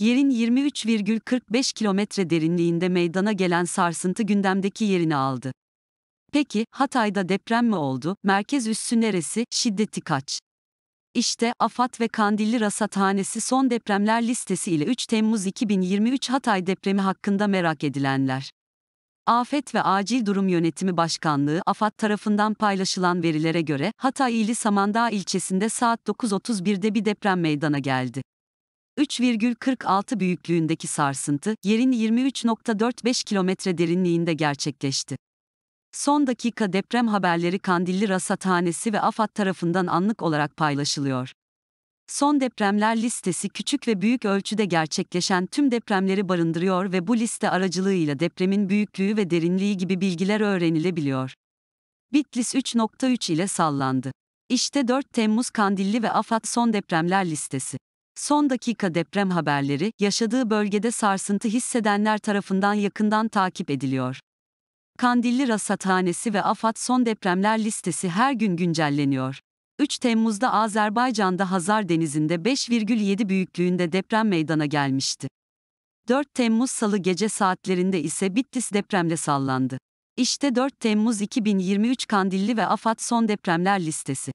Yerin 23,45 kilometre derinliğinde meydana gelen sarsıntı gündemdeki yerini aldı. Peki, Hatay'da deprem mi oldu, merkez üssü neresi, şiddeti kaç? İşte AFAD ve Kandilli Rasathanesi son depremler listesi ile 3 Temmuz 2023 Hatay depremi hakkında merak edilenler. Afet ve Acil Durum Yönetimi Başkanlığı AFAD tarafından paylaşılan verilere göre Hatay ili Samandağ ilçesinde saat 9.31'de bir deprem meydana geldi. 3,46 büyüklüğündeki sarsıntı yerin 23.45 kilometre derinliğinde gerçekleşti. Son dakika deprem haberleri Kandilli Rasathanesi ve AFAD tarafından anlık olarak paylaşılıyor. Son depremler listesi küçük ve büyük ölçüde gerçekleşen tüm depremleri barındırıyor ve bu liste aracılığıyla depremin büyüklüğü ve derinliği gibi bilgiler öğrenilebiliyor. Bitlis 3.3 ile sallandı. İşte 4 Temmuz Kandilli ve AFAD son depremler listesi. Son dakika deprem haberleri, yaşadığı bölgede sarsıntı hissedenler tarafından yakından takip ediliyor. Kandilli Rasathanesi ve AFAD son depremler listesi her gün güncelleniyor. 3 Temmuz'da Azerbaycan'da Hazar Denizi'nde 5,7 büyüklüğünde deprem meydana gelmişti. 4 Temmuz Salı gece saatlerinde ise Bittis depremle sallandı. İşte 4 Temmuz 2023 Kandilli ve AFAD son depremler listesi.